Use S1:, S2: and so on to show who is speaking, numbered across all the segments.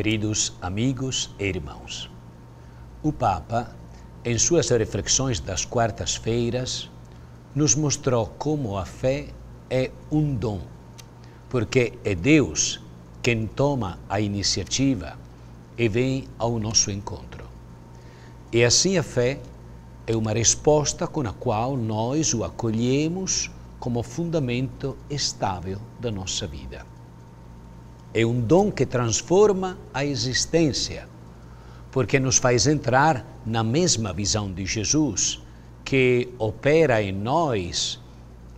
S1: Queridos amigos e irmãos, o Papa, em suas reflexões das quartas-feiras, nos mostrou como a fé é um dom, porque é Deus quem toma a iniciativa e vem ao nosso encontro. E assim a fé é uma resposta com a qual nós o acolhemos como fundamento estável da nossa vida. É um dom que transforma a existência, porque nos faz entrar na mesma visão de Jesus, que opera em nós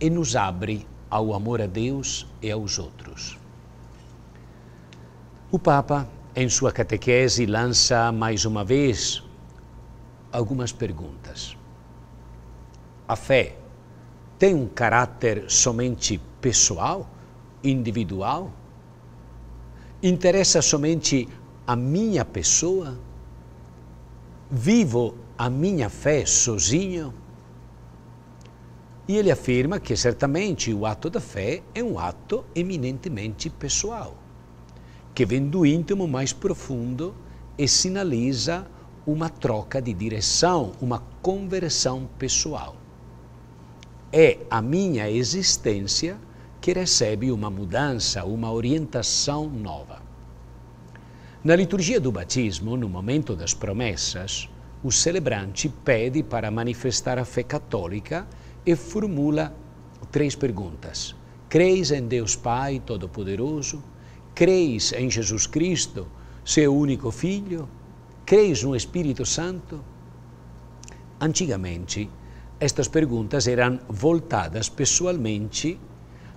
S1: e nos abre ao amor a Deus e aos outros. O Papa, em sua catequese, lança mais uma vez algumas perguntas. A fé tem um caráter somente pessoal, individual? interessa somente a minha pessoa? Vivo a minha fé sozinho? E ele afirma que certamente o ato da fé é um ato eminentemente pessoal, que vem do íntimo mais profundo e sinaliza uma troca de direção, uma conversão pessoal. É a minha existência que recebe uma mudança, uma orientação nova. Na liturgia do batismo, no momento das promessas, o celebrante pede para manifestar a fé católica e formula três perguntas. Creis em Deus Pai Todo-Poderoso? Creis em Jesus Cristo, seu único Filho? Creis no Espírito Santo? Antigamente, estas perguntas eram voltadas pessoalmente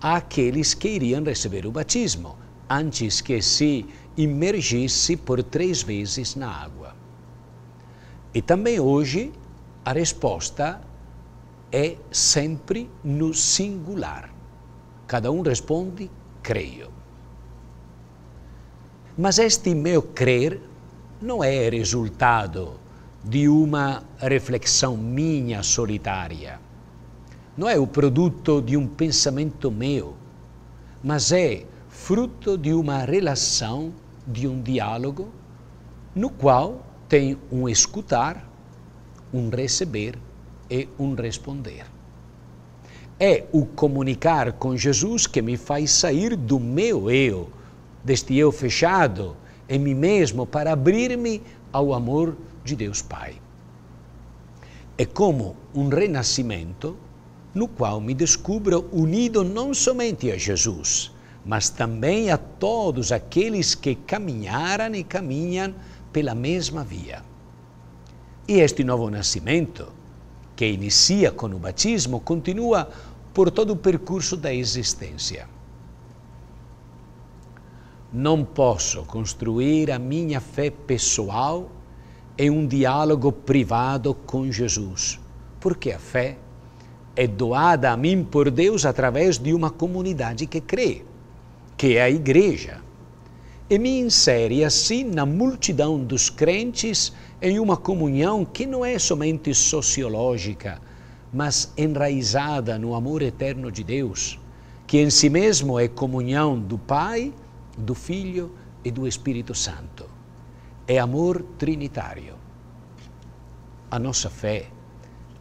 S1: àqueles que iriam receber o batismo, antes que se imergisse por três vezes na água. E também hoje a resposta é sempre no singular. Cada um responde, creio. Mas este meu crer não é resultado de uma reflexão minha solitária não é o produto de um pensamento meu, mas é fruto de uma relação, de um diálogo, no qual tem um escutar, um receber e um responder. É o comunicar com Jesus que me faz sair do meu eu, deste eu fechado em mim mesmo, para abrir-me ao amor de Deus Pai. É como um renascimento no qual me descubro unido não somente a Jesus, mas também a todos aqueles que caminharam e caminham pela mesma via. E este novo nascimento, que inicia com o batismo, continua por todo o percurso da existência. Não posso construir a minha fé pessoal em um diálogo privado com Jesus, porque a fé é é doada a mim por Deus através de uma comunidade que crê, que é a igreja. E me insere assim na multidão dos crentes em uma comunhão que não é somente sociológica, mas enraizada no amor eterno de Deus, que em si mesmo é comunhão do Pai, do Filho e do Espírito Santo. É amor trinitário. A nossa fé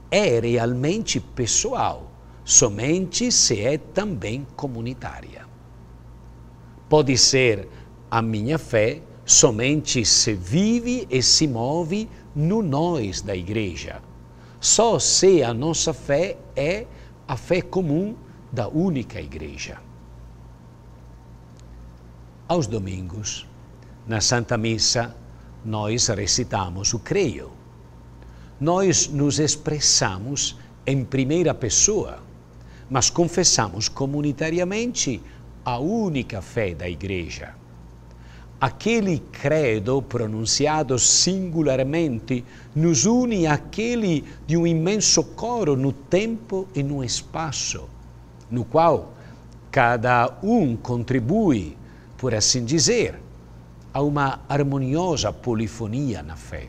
S1: é realmente pessoal, somente se é também comunitária. Pode ser a minha fé somente se vive e se move no nós da igreja. Só se a nossa fé é a fé comum da única igreja. Aos domingos, na Santa Missa, nós recitamos o Creio nós nos expressamos em primeira pessoa, mas confessamos comunitariamente a única fé da Igreja. Aquele credo pronunciado singularmente nos une àquele de um imenso coro no tempo e no espaço, no qual cada um contribui, por assim dizer, a uma harmoniosa polifonia na fé.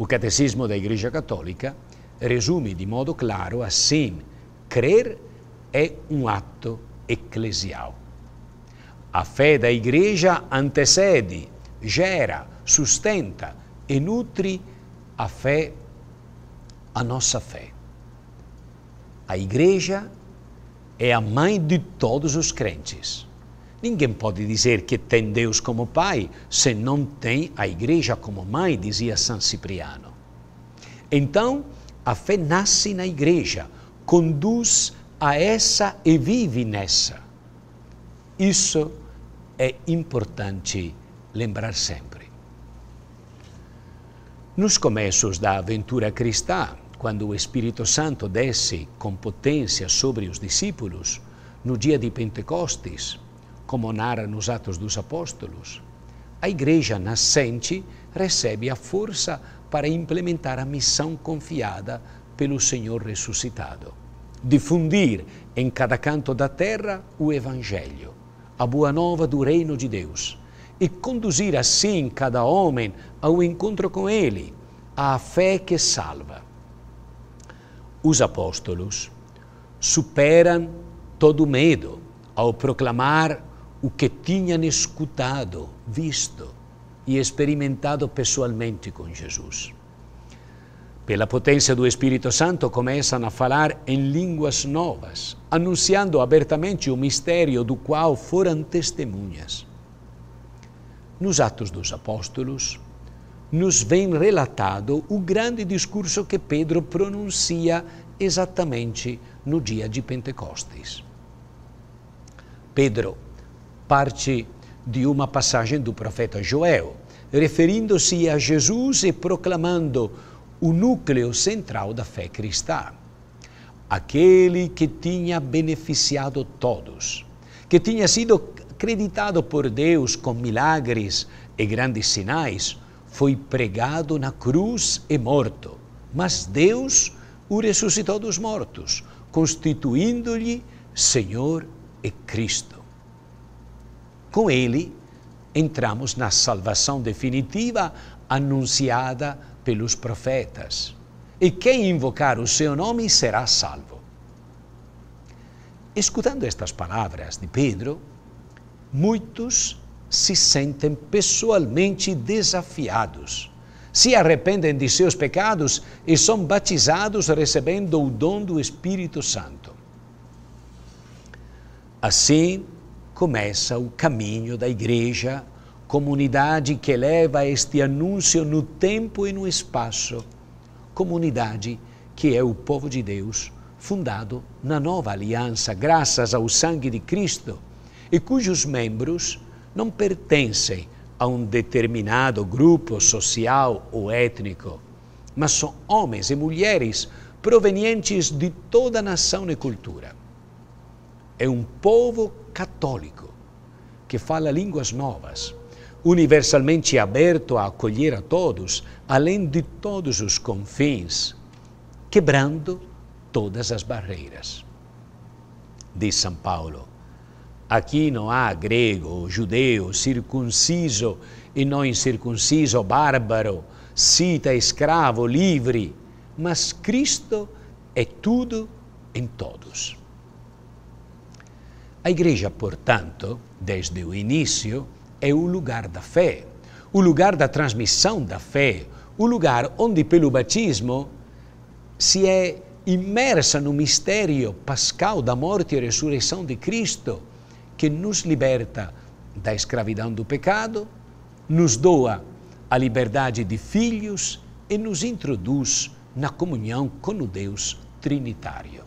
S1: O Catecismo da Igreja Católica resume de modo claro assim: crer é um ato eclesial. A fé da Igreja antecede, gera, sustenta e nutre a fé, a nossa fé. A Igreja é a mãe de todos os crentes. Ninguém pode dizer que tem Deus como pai se não tem a igreja como mãe, dizia São Cipriano. Então, a fé nasce na igreja, conduz a essa e vive nessa. Isso é importante lembrar sempre. Nos começos da aventura cristã, quando o Espírito Santo desce com potência sobre os discípulos, no dia de Pentecostes, como narra nos Atos dos Apóstolos. A igreja nascente recebe a força para implementar a missão confiada pelo Senhor ressuscitado. Difundir em cada canto da terra o Evangelho, a boa nova do reino de Deus, e conduzir assim cada homem ao encontro com Ele, à fé que salva. Os apóstolos superam todo medo ao proclamar o que tinham escutado, visto e experimentado pessoalmente com Jesus. Pela potência do Espírito Santo, começam a falar em línguas novas, anunciando abertamente o mistério do qual foram testemunhas. Nos Atos dos Apóstolos, nos vem relatado o grande discurso que Pedro pronuncia exatamente no dia de Pentecostes. Pedro parte de uma passagem do profeta Joel, referindo-se a Jesus e proclamando o núcleo central da fé cristã. Aquele que tinha beneficiado todos, que tinha sido acreditado por Deus com milagres e grandes sinais, foi pregado na cruz e morto. Mas Deus o ressuscitou dos mortos, constituindo-lhe Senhor e Cristo. Com ele, entramos na salvação definitiva anunciada pelos profetas. E quem invocar o seu nome será salvo. Escutando estas palavras de Pedro, muitos se sentem pessoalmente desafiados. Se arrependem de seus pecados e são batizados recebendo o dom do Espírito Santo. Assim, começa o caminho da igreja, comunidade que leva este anúncio no tempo e no espaço, comunidade que é o povo de Deus, fundado na nova aliança, graças ao sangue de Cristo, e cujos membros não pertencem a um determinado grupo social ou étnico, mas são homens e mulheres provenientes de toda a nação e cultura. É um povo católico, que fala línguas novas, universalmente aberto a acolher a todos, além de todos os confins, quebrando todas as barreiras. Diz São Paulo: aqui não há grego, judeu, circunciso e não incircunciso, bárbaro, cita, escravo, livre, mas Cristo é tudo em todos. A igreja, portanto, desde o início, é o lugar da fé, o lugar da transmissão da fé, o lugar onde, pelo batismo, se é imersa no mistério pascal da morte e ressurreição de Cristo, que nos liberta da escravidão do pecado, nos doa a liberdade de filhos e nos introduz na comunhão com o Deus Trinitário.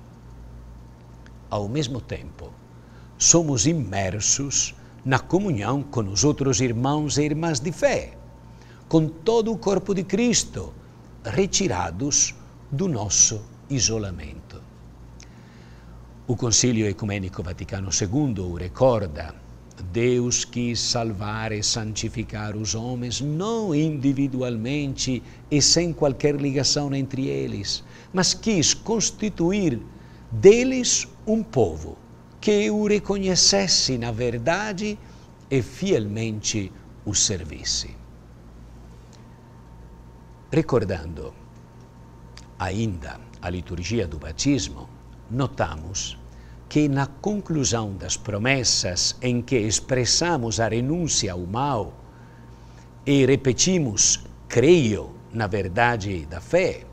S1: Ao mesmo tempo, somos imersos na comunhão com os outros irmãos e irmãs de fé, com todo o corpo de Cristo, retirados do nosso isolamento. O Concílio Ecumênico Vaticano II recorda: Deus quis salvar e santificar os homens não individualmente e sem qualquer ligação entre eles, mas quis constituir deles um povo que o reconhecesse na verdade e fielmente o servisse. Recordando ainda a liturgia do batismo, notamos que na conclusão das promessas em que expressamos a renúncia ao mal e repetimos creio na verdade da fé,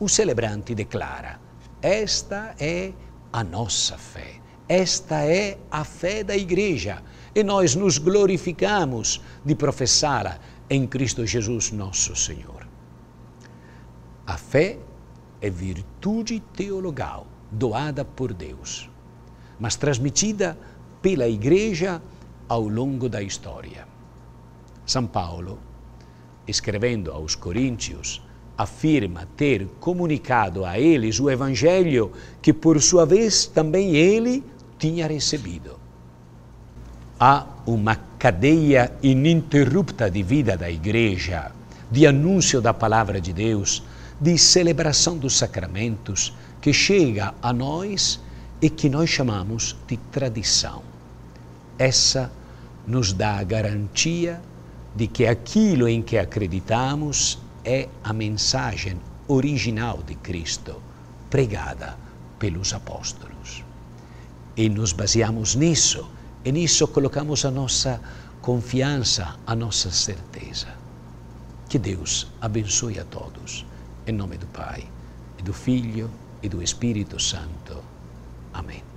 S1: o celebrante declara: Esta é a nossa fé. Esta é a fé da Igreja e nós nos glorificamos de professá-la em Cristo Jesus, nosso Senhor. A fé é virtude teologal doada por Deus, mas transmitida pela Igreja ao longo da história. São Paulo, escrevendo aos Coríntios, afirma ter comunicado a eles o evangelho que, por sua vez, também ele tinha recebido. Há uma cadeia ininterrupta de vida da igreja, de anúncio da palavra de Deus, de celebração dos sacramentos que chega a nós e que nós chamamos de tradição. Essa nos dá a garantia de que aquilo em que acreditamos é a mensagem original de Cristo, pregada pelos apóstolos. E nos baseamos nisso, e nisso colocamos a nossa confiança, a nossa certeza. Que Deus abençoe a todos, em nome do Pai, e do Filho e do Espírito Santo. Amém.